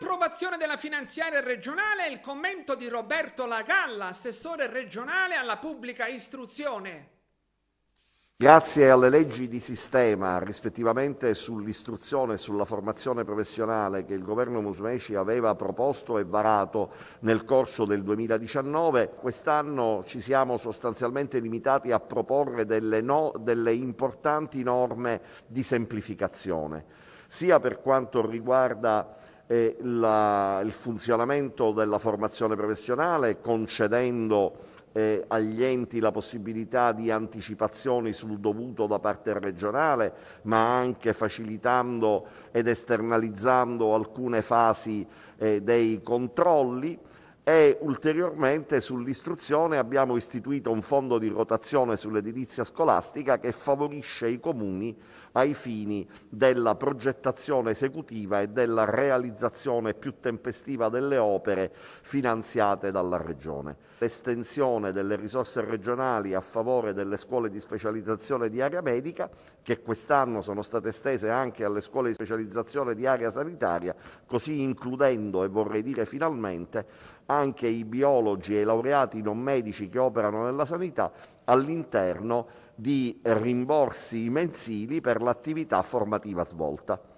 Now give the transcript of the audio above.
Approvazione della finanziaria regionale e il commento di Roberto Lagalla, assessore regionale alla pubblica istruzione. Grazie alle leggi di sistema, rispettivamente sull'istruzione e sulla formazione professionale che il governo Musumeci aveva proposto e varato nel corso del 2019, quest'anno ci siamo sostanzialmente limitati a proporre delle, no, delle importanti norme di semplificazione, sia per quanto riguarda eh, la, il funzionamento della formazione professionale concedendo eh, agli enti la possibilità di anticipazioni sul dovuto da parte regionale, ma anche facilitando ed esternalizzando alcune fasi eh, dei controlli e ulteriormente sull'istruzione abbiamo istituito un fondo di rotazione sull'edilizia scolastica che favorisce i comuni ai fini della progettazione esecutiva e della realizzazione più tempestiva delle opere finanziate dalla Regione. L'estensione delle risorse regionali a favore delle scuole di specializzazione di area medica, che quest'anno sono state estese anche alle scuole di specializzazione di area sanitaria, così includendo e vorrei dire finalmente anche i biologi e i laureati non medici che operano nella sanità all'interno di rimborsi mensili per l'attività formativa svolta.